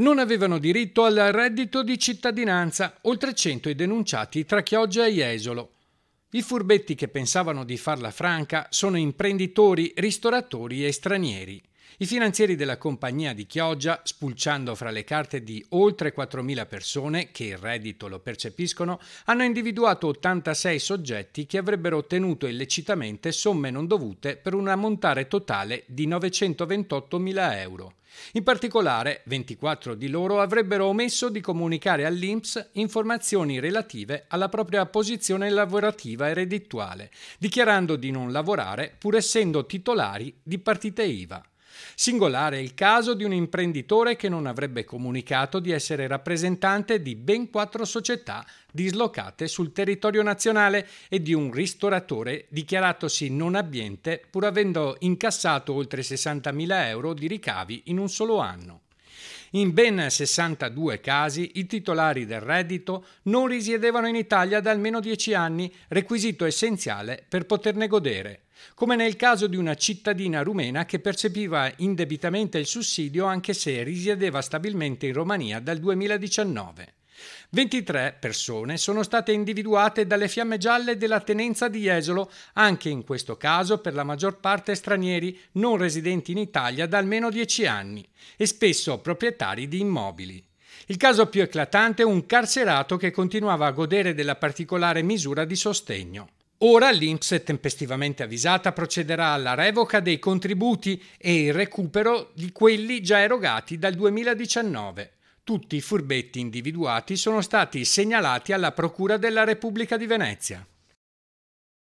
Non avevano diritto al reddito di cittadinanza, oltre 100 i denunciati tra Chioggia e Jesolo. I furbetti che pensavano di farla franca sono imprenditori, ristoratori e stranieri. I finanzieri della compagnia di Chioggia, spulciando fra le carte di oltre 4.000 persone che il reddito lo percepiscono, hanno individuato 86 soggetti che avrebbero ottenuto illecitamente somme non dovute per un ammontare totale di 928.000 euro. In particolare, 24 di loro avrebbero omesso di comunicare all'INPS informazioni relative alla propria posizione lavorativa e reddituale, dichiarando di non lavorare pur essendo titolari di partite IVA. Singolare il caso di un imprenditore che non avrebbe comunicato di essere rappresentante di ben quattro società dislocate sul territorio nazionale e di un ristoratore dichiaratosi non abbiente pur avendo incassato oltre 60.000 euro di ricavi in un solo anno. In ben 62 casi i titolari del reddito non risiedevano in Italia da almeno 10 anni, requisito essenziale per poterne godere come nel caso di una cittadina rumena che percepiva indebitamente il sussidio anche se risiedeva stabilmente in Romania dal 2019. 23 persone sono state individuate dalle fiamme gialle della tenenza di Jesolo, anche in questo caso per la maggior parte stranieri non residenti in Italia da almeno 10 anni e spesso proprietari di immobili. Il caso più eclatante è un carcerato che continuava a godere della particolare misura di sostegno. Ora l'Inps, tempestivamente avvisata, procederà alla revoca dei contributi e il recupero di quelli già erogati dal 2019. Tutti i furbetti individuati sono stati segnalati alla Procura della Repubblica di Venezia.